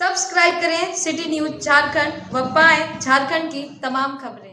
subscribe करें city news Jharkhand व पाएं झारखंड की तमाम खबरें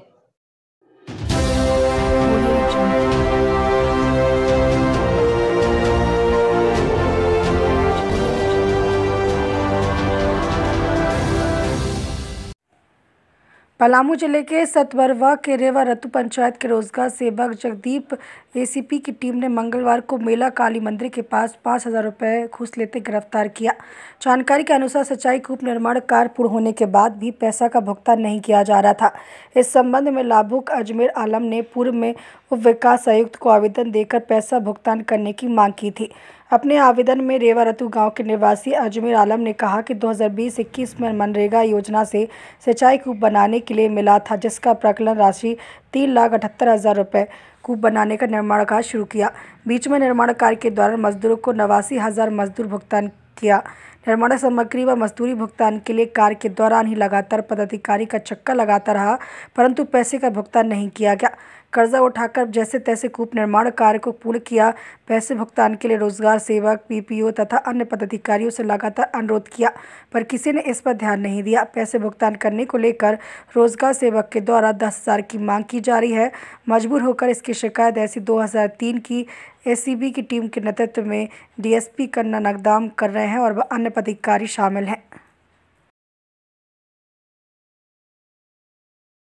पलामू जिले के सतबरवा के रेवा रतु पंचायत के रोजगार सेवक जगदीप एसीपी की टीम ने मंगलवार को मेला काली मंदिर के पास पाँच हज़ार रुपये घूस लेते गिरफ्तार किया जानकारी के अनुसार सिंचाई कूप निर्माण कार्य पूर्ण होने के बाद भी पैसा का भुगतान नहीं किया जा रहा था इस संबंध में लाभुक अजमेर आलम ने पूर्व में उप विकास आयुक्त को आवेदन देकर पैसा भुगतान करने की मांग की थी अपने आवेदन में रेवारतु गांव के निवासी अजमेर आलम ने कहा कि 2020-21 में मनरेगा योजना से सिंचाई कूप बनाने के लिए मिला था जिसका प्रकलन राशि तीन लाख अठहत्तर हज़ार रुपये कूप बनाने का निर्माण कार्य शुरू किया बीच में निर्माण कार्य के दौरान मजदूरों को नवासी हज़ार मजदूर भुगतान किया निर्माण सामग्री व मजदूरी भुगतान के लिए कार्य के दौरान ही लगातार पदाधिकारी का चक्का लगाता रहा परंतु पैसे का भुगतान नहीं किया गया कर्जा उठाकर जैसे तैसे कूप निर्माण कार्य को पूर्ण किया पैसे भुगतान के लिए रोजगार सेवक पीपीओ तथा अन्य पदाधिकारियों से लगातार अनुरोध किया पर किसी ने इस पर ध्यान नहीं दिया पैसे भुगतान करने को लेकर रोजगार सेवक के द्वारा दस हज़ार की मांग की जा रही है मजबूर होकर इसकी शिकायत ऐसी 2003 की एसीबी की टीम के नेतृत्व में डीएसपी कन्ना नकदाम कर रहे हैं और अन्य पदाधिकारी शामिल हैं